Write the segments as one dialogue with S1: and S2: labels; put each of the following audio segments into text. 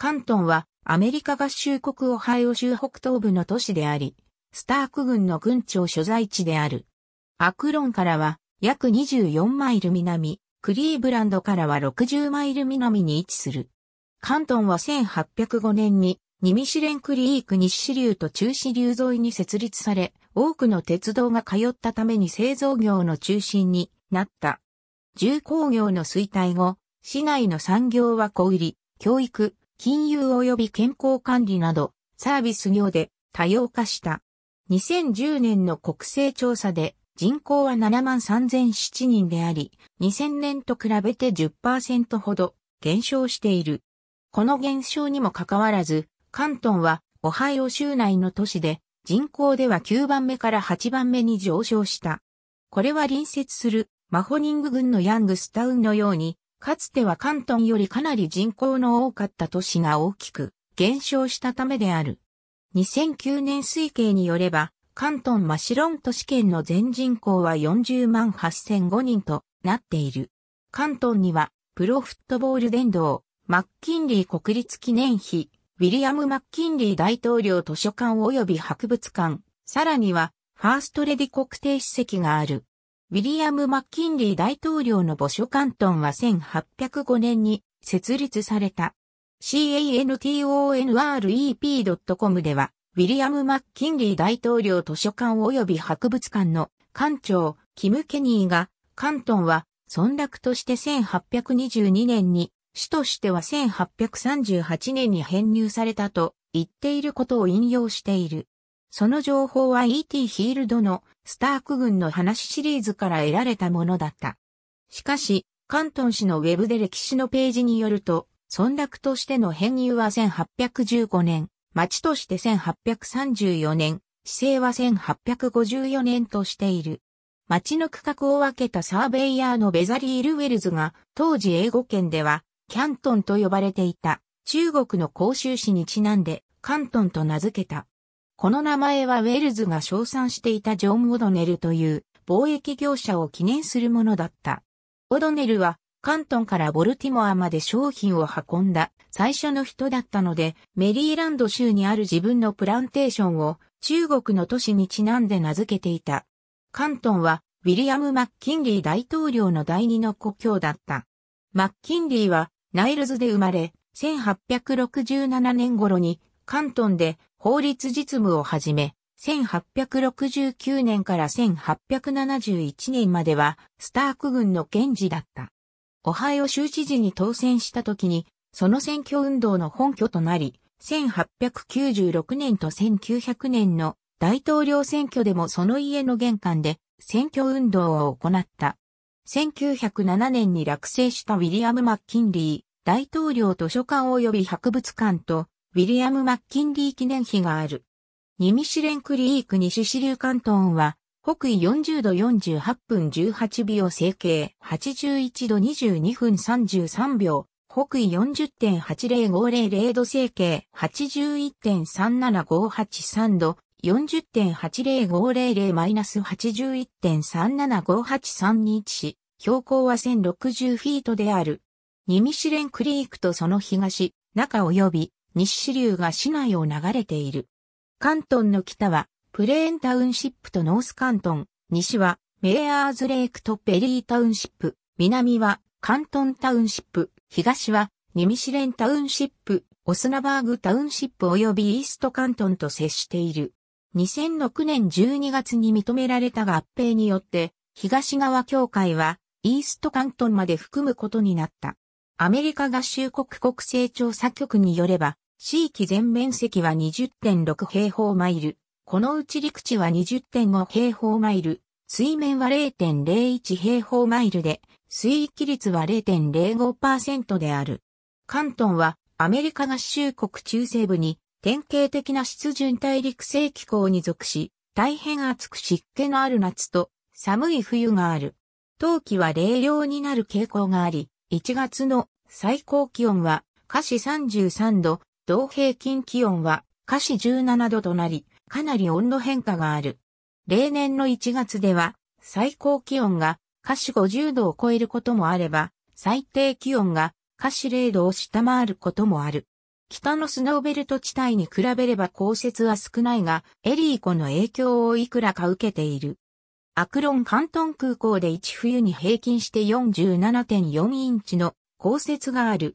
S1: カントンはアメリカ合衆国オハイオ州北東部の都市であり、スターク軍の軍庁所在地である。アクロンからは約24マイル南、クリーブランドからは60マイル南に位置する。カントンは1805年にニミシレンクリーク西支流と中支流沿いに設立され、多くの鉄道が通ったために製造業の中心になった。重工業の衰退後、市内の産業は小売り、教育、金融及び健康管理など、サービス業で多様化した。2010年の国勢調査で人口は7万3007人であり、2000年と比べて10%ほど減少している。この減少にもかかわらず、関東はオハイオ州内の都市で人口では9番目から8番目に上昇した。これは隣接するマホニング郡のヤングスタウンのようにかつては関東よりかなり人口の多かった都市が大きく減少したためである。2009年推計によれば、関東マシロン都市圏の全人口は40万8005人となっている。関東には、プロフットボール殿堂、マッキンリー国立記念碑、ウィリアム・マッキンリー大統領図書館及び博物館、さらには、ファーストレディ国定史跡がある。ウィリアム・マッキンリー大統領の墓所関東は1805年に設立された。cantonrep.com では、ウィリアム・マッキンリー大統領図書館及び博物館の館長、キム・ケニーが、関東は村落として1822年に、市としては1838年に編入されたと言っていることを引用している。その情報は E.T. ヒールドのスターク軍の話シリーズから得られたものだった。しかし、関東氏のウェブで歴史のページによると、村落としての編入は1815年、町として1834年、市政は1854年としている。町の区画を分けたサーベイヤーのベザリー・ルウェルズが、当時英語圏では、キャントンと呼ばれていた、中国の広州市にちなんで、関東と名付けた。この名前はウェルズが称賛していたジョン・オドネルという貿易業者を記念するものだった。オドネルは関東からボルティモアまで商品を運んだ最初の人だったので、メリーランド州にある自分のプランテーションを中国の都市にちなんで名付けていた。関東はウィリアム・マッキンリー大統領の第二の故郷だった。マッキンリーはナイルズで生まれ、1867年頃に関東で法律実務をはじめ、1869年から1871年までは、スターク軍の検事だった。オハイオ州知事に当選した時に、その選挙運動の本拠となり、1896年と1900年の大統領選挙でもその家の玄関で選挙運動を行った。1907年に落成したウィリアム・マッキンリー大統領図書館及び博物館とウィリアム・マッキンリー記念碑がある。ニミシレンクリーク西支流関東は、北緯40度48分18秒整形、81度22分33秒、北緯40.80500度整形、81.37583度、40.80500-81.37583に位置し、標高は1060フィートである。ニミシレンクリークとその東、中及び西支流が市内を流れている。関東の北は、プレーンタウンシップとノース関東、西は、メイアーズレイクとペリータウンシップ、南は、関東タウンシップ、東は、ニミシレンタウンシップ、オスナバーグタウンシップ及びイースト関東と接している。2006年12月に認められた合併によって、東側協会は、イースト関東まで含むことになった。アメリカ合衆国国勢調査局によれば、地域全面積は20.6平方マイル。このうち陸地は20.5平方マイル。水面は0.01平方マイルで、水域率は0.05%である。関東はアメリカ合衆国中西部に典型的な湿潤大陸性気候に属し、大変暑く湿気のある夏と寒い冬がある。冬季は冷涼になる傾向があり、1月の最高気温は下氏33度、同平均気温は華氏17度となり、かなり温度変化がある。例年の1月では、最高気温が下肢50度を超えることもあれば、最低気温が下肢0度を下回ることもある。北のスノーベルト地帯に比べれば降雪は少ないが、エリー湖の影響をいくらか受けている。アクロン・カントン空港で一冬に平均して47.4インチの降雪がある。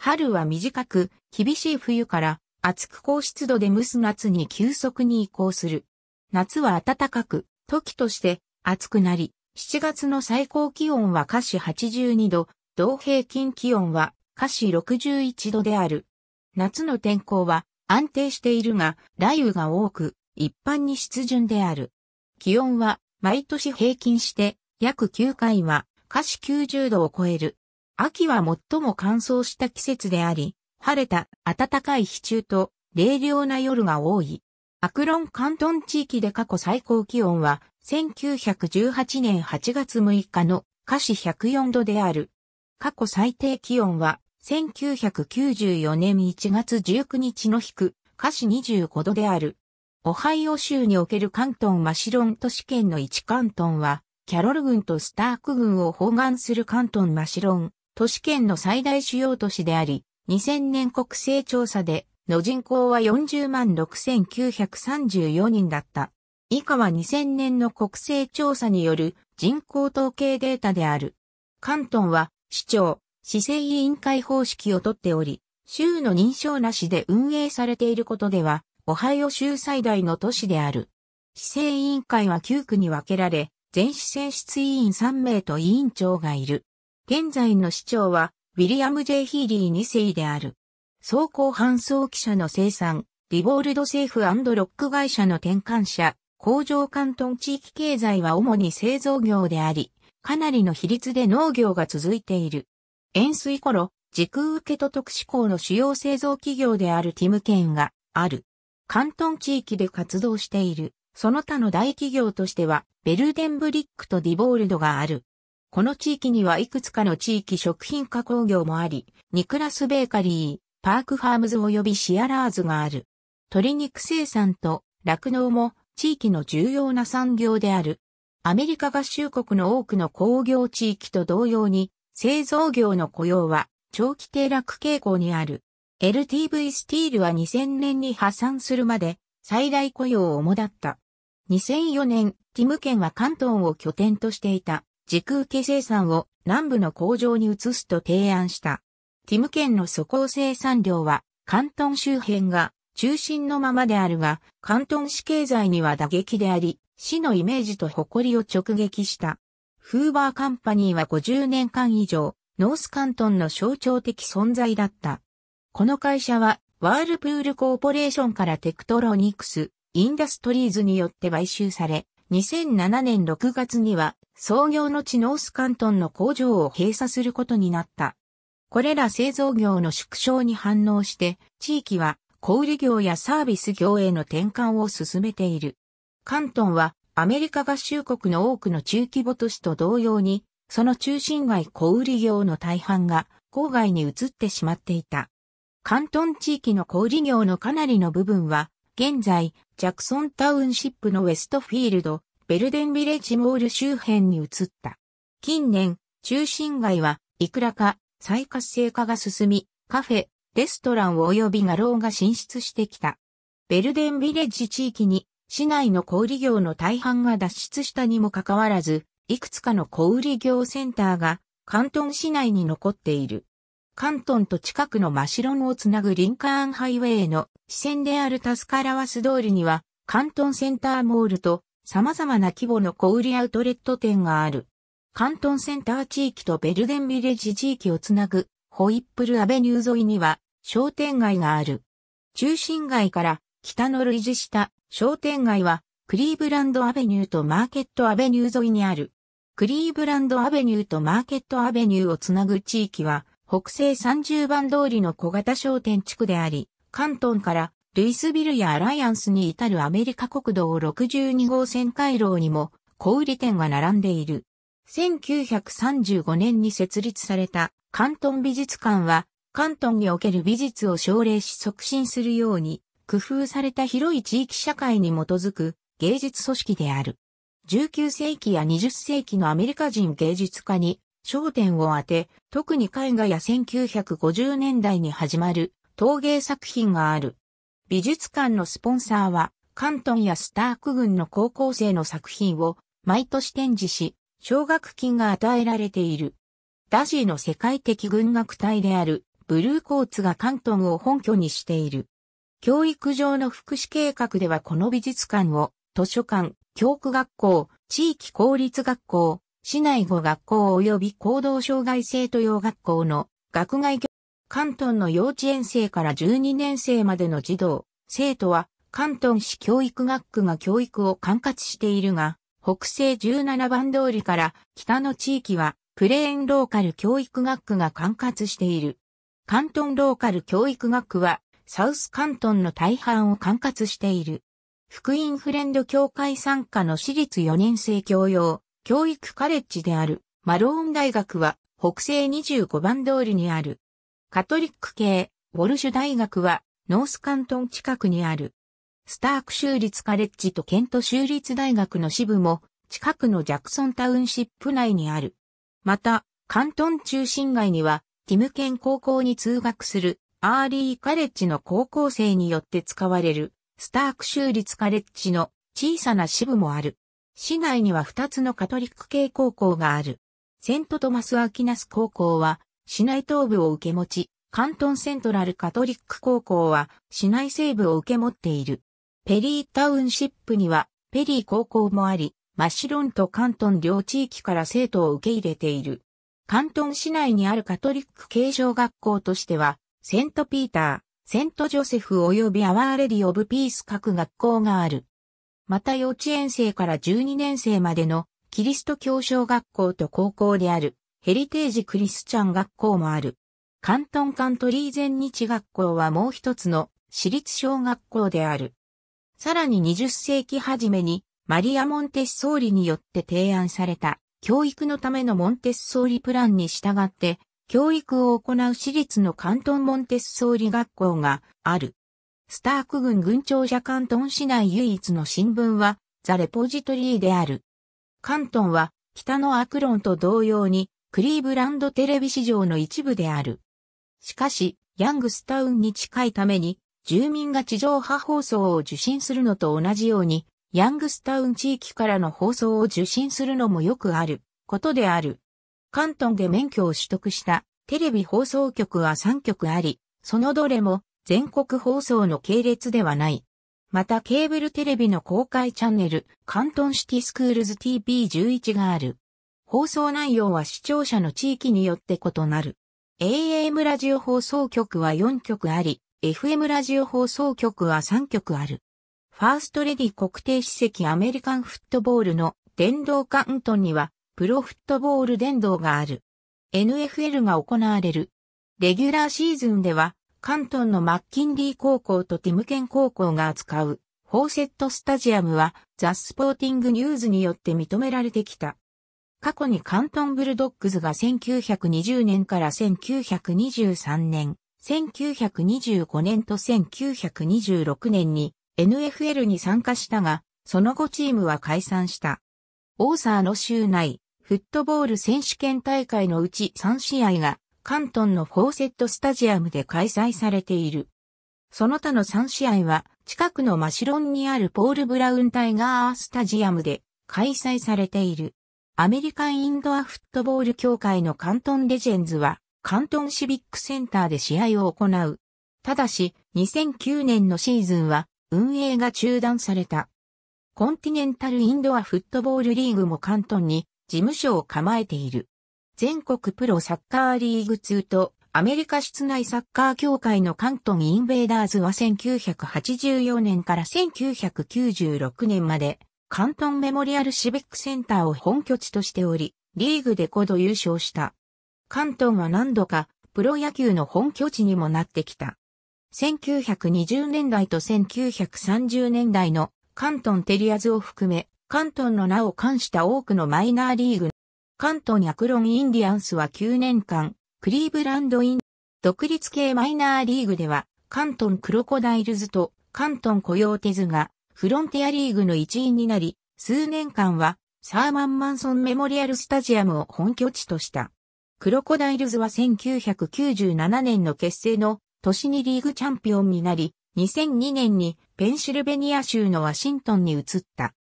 S1: 春は短く、厳しい冬から、暑く高湿度で蒸す夏に急速に移行する。夏は暖かく、時として暑くなり、7月の最高気温は下氏82度、同平均気温は下氏61度である。夏の天候は安定しているが、雷雨が多く、一般に湿潤である。気温は毎年平均して約9回は下肢90度を超える。秋は最も乾燥した季節であり、晴れた暖かい日中と冷涼な夜が多い。アクロン関東地域で過去最高気温は1918年8月6日の華氏104度である。過去最低気温は1994年1月19日の低、華氏25度である。オハイオ州における関東マシロン都市圏の1関東は、キャロル軍とスターク軍を包含する関東マシロン、都市圏の最大主要都市であり、2000年国勢調査で、の人口は40万6934人だった。以下は2000年の国勢調査による人口統計データである。関東は市長、市政委員会方式をとっており、州の認証なしで運営されていることでは、オハイオ州最大の都市である。市政委員会は9区に分けられ、全市選出委員3名と委員長がいる。現在の市長は、ウィリアム・ J・ ヒーリー2世である。走行搬送機車の生産、ディボールド政府ロック会社の転換者、工場関東地域経済は主に製造業であり、かなりの比率で農業が続いている。円錐頃、時空受けと特殊工の主要製造企業であるティムケンがある。関東地域で活動している、その他の大企業としては、ベルデンブリックとディボールドがある。この地域にはいくつかの地域食品加工業もあり、ニクラスベーカリー、パークファームズ及びシアラーズがある。鶏肉生産と酪農も地域の重要な産業である。アメリカ合衆国の多くの工業地域と同様に、製造業の雇用は長期低落傾向にある。LTV スティールは2000年に破産するまで最大雇用を主だった。2004年、ティム県は関東を拠点としていた。時空家生産を南部の工場に移すと提案した。ティム県の素行生産量は、関東周辺が中心のままであるが、関東市経済には打撃であり、市のイメージと誇りを直撃した。フーバーカンパニーは50年間以上、ノース関東の象徴的存在だった。この会社は、ワールプールコーポレーションからテクトロニクス、インダストリーズによって買収され、2007年6月には創業の地ノースカントンの工場を閉鎖することになった。これら製造業の縮小に反応して、地域は小売業やサービス業への転換を進めている。カントンはアメリカ合衆国の多くの中規模都市と同様に、その中心街小売業の大半が郊外に移ってしまっていた。カントン地域の小売業のかなりの部分は、現在、ジャクソンタウンシップのウェストフィールド、ベルデンビレッジモール周辺に移った。近年、中心街はいくらか再活性化が進み、カフェ、レストラン及び画廊が進出してきた。ベルデンビレッジ地域に市内の小売業の大半が脱出したにもかかわらず、いくつかの小売業センターが関東市内に残っている。関東と近くのマシロンをつなぐリンカーンハイウェイの支線であるタスカラワス通りには、関東センターモールと様々な規模の小売アウトレット店がある。関東センター地域とベルデンビレッジ地域をつなぐホイップルアベニュー沿いには商店街がある。中心街から北の類似した商店街はクリーブランドアベニューとマーケットアベニュー沿いにある。クリーブランドアベニューとマーケットアベニューをつなぐ地域は北西30番通りの小型商店地区であり、関東からルイスビルやアライアンスに至るアメリカ国道62号線回廊にも小売店が並んでいる。1935年に設立された関東美術館は、関東における美術を奨励し促進するように、工夫された広い地域社会に基づく芸術組織である。19世紀や20世紀のアメリカ人芸術家に焦点を当て、特に絵画や1950年代に始まる陶芸作品がある。美術館のスポンサーは、関東やスターク軍の高校生の作品を毎年展示し、奨学金が与えられている。ダジーの世界的軍学隊であるブルーコーツが関東を本拠にしている。教育上の福祉計画ではこの美術館を図書館、教区学校、地域公立学校、市内語学校及び行動障害生徒用学校の学外関東の幼稚園生から12年生までの児童、生徒は関東市教育学区が教育を管轄しているが、北西17番通りから北の地域はプレーンローカル教育学区が管轄している。関東ローカル教育学区はサウス関東の大半を管轄している。福音フレンド協会参加の私立4年生教養、教育カレッジであるマローン大学は北西25番通りにある。カトリック系、ウォルシュ大学は、ノースカントン近くにある。スターク州立カレッジとケント州立大学の支部も、近くのジャクソンタウンシップ内にある。また、カントン中心街には、ティムケン高校に通学する、アーリーカレッジの高校生によって使われる、スターク州立カレッジの小さな支部もある。市内には2つのカトリック系高校がある。セントトマス・アキナス高校は、市内東部を受け持ち、関東セントラルカトリック高校は市内西部を受け持っている。ペリータウンシップにはペリー高校もあり、マシロンと関東両地域から生徒を受け入れている。関東市内にあるカトリック形状学校としては、セントピーター、セントジョセフ及びアワーレディオブピース各学校がある。また幼稚園生から12年生までのキリスト教小学校と高校であるヘリテージクリスチャン学校もある。関東カントリー全日学校はもう一つの私立小学校である。さらに20世紀初めにマリア・モンテッソーリによって提案された教育のためのモンテッソーリプランに従って教育を行う私立の関東モンテッソーリ学校がある。スターク軍軍庁舎関東市内唯一の新聞はザ・レポジトリーである。関東は北のアクロンと同様にクリーブランドテレビ市場の一部である。しかし、ヤングスタウンに近いために、住民が地上波放送を受信するのと同じように、ヤングスタウン地域からの放送を受信するのもよくあることである。関東で免許を取得したテレビ放送局は3局あり、そのどれも全国放送の系列ではない。またケーブルテレビの公開チャンネル、関東シティスクールズ TV11 がある。放送内容は視聴者の地域によって異なる。AM ラジオ放送局は4局あり、FM ラジオ放送局は3局ある。ファーストレディ国定史跡アメリカンフットボールの電動カウントンには、プロフットボール電動がある。NFL が行われる。レギュラーシーズンでは、カントンのマッキンリー高校とティムケン高校が扱う、フォーセットスタジアムは、ザ・スポーティングニューズによって認められてきた。過去に関東ブルドッグズが1920年から1923年、1925年と1926年に NFL に参加したが、その後チームは解散した。オーサーの州内、フットボール選手権大会のうち3試合が、関東のフォーセットスタジアムで開催されている。その他の3試合は、近くのマシロンにあるポール・ブラウンタイガースタジアムで開催されている。アメリカンインドアフットボール協会の関東レジェンズは、関東シビックセンターで試合を行う。ただし、2009年のシーズンは、運営が中断された。コンティネンタルインドアフットボールリーグも関東に事務所を構えている。全国プロサッカーリーグ2とアメリカ室内サッカー協会の関東インベーダーズは1984年から1996年まで関東メモリアルシビックセンターを本拠地としており、リーグで5度優勝した。関東は何度かプロ野球の本拠地にもなってきた。1920年代と1930年代の関東テリアズを含め、関東の名を冠した多くのマイナーリーグ。関東ニクロンインディアンスは9年間、クリーブランドイン、独立系マイナーリーグでは、関東クロコダイルズと関東コヨーテズがフロンティアリーグの一員になり、数年間はサーマン・マンソンメモリアルスタジアムを本拠地とした。クロコダイルズは1997年の結成の年にリーグチャンピオンになり、2002年にペンシルベニア州のワシントンに移った。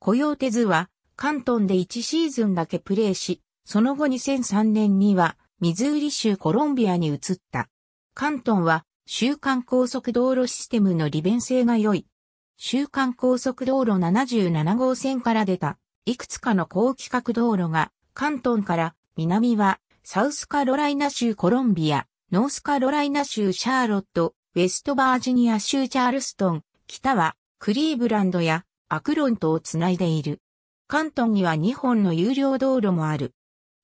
S1: コヨーテズは関東で1シーズンだけプレーし、その後2003年にはミズーリ州コロンビアに移った。関東は週間高速道路システムの利便性が良い。週間高速道路77号線から出た、いくつかの高規格道路が、関東から南は、サウスカロライナ州コロンビア、ノースカロライナ州シャーロット、ウェストバージニア州チャールストン、北は、クリーブランドや、アクロンとをつないでいる。関東には2本の有料道路もある。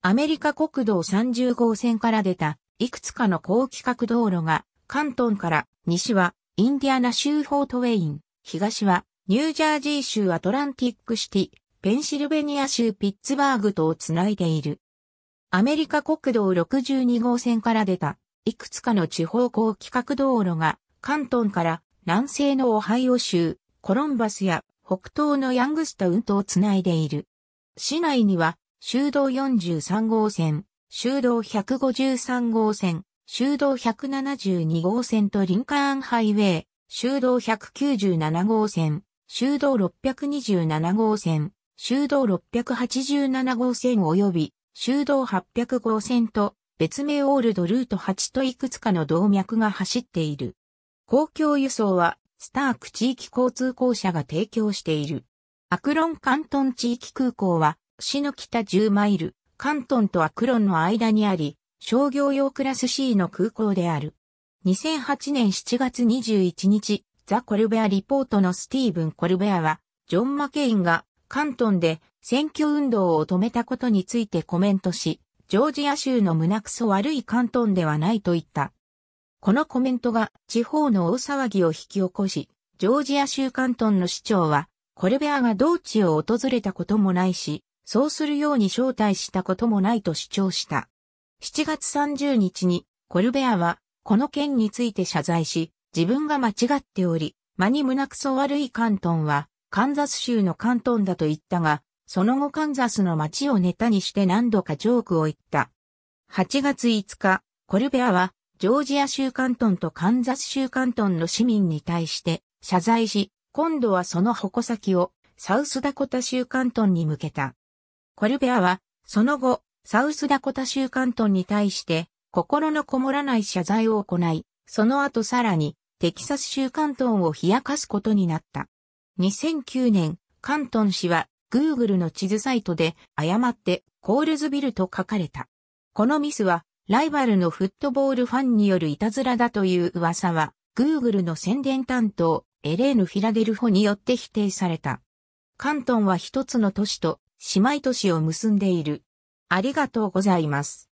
S1: アメリカ国道30号線から出た、いくつかの高規格道路が、関東から西は、インディアナ州フォートウェイン、東は、ニュージャージー州アトランティックシティ、ペンシルベニア州ピッツバーグとをつないでいる。アメリカ国道62号線から出た、いくつかの地方高規格道路が、関東から南西のオハイオ州、コロンバスや北東のヤングスタウンとをつないでいる。市内には、州道43号線、州道153号線、州道172号線とリンカーンハイウェイ、修道197号線、修道627号線、修道687号線及び修道800号線と別名オールドルート8といくつかの動脈が走っている。公共輸送はスターク地域交通公社が提供している。アクロン関東地域空港は市の北10マイル、関東とアクロンの間にあり、商業用クラス C の空港である。2008年7月21日、ザ・コルベア・リポートのスティーブン・コルベアは、ジョン・マケインがカントンで選挙運動を止めたことについてコメントし、ジョージア州の胸くそ悪いカントンではないと言った。このコメントが地方の大騒ぎを引き起こし、ジョージア州カントンの市長は、コルベアが同地を訪れたこともないし、そうするように招待したこともないと主張した。7月30日にコルベアはこの件について謝罪し、自分が間違っており、間に胸くそ悪い関東は、カンザス州の関東だと言ったが、その後カンザスの街をネタにして何度かジョークを言った。8月5日、コルベアは、ジョージア州関東とカンザス州関東の市民に対して謝罪し、今度はその矛先をサウスダコタ州関東に向けた。コルベアは、その後、サウスダコタ州関東に対して心のこもらない謝罪を行い、その後さらに、テキサス州関東を冷やかすことになった。2009年、関東氏は、Google の地図サイトで、誤って、コールズビルと書かれた。このミスは、ライバルのフットボールファンによるいたずらだという噂は、Google の宣伝担当、エレーヌ・フィラデルフォによって否定された。関東は一つの都市と姉妹都市を結んでいる。ありがとうございます。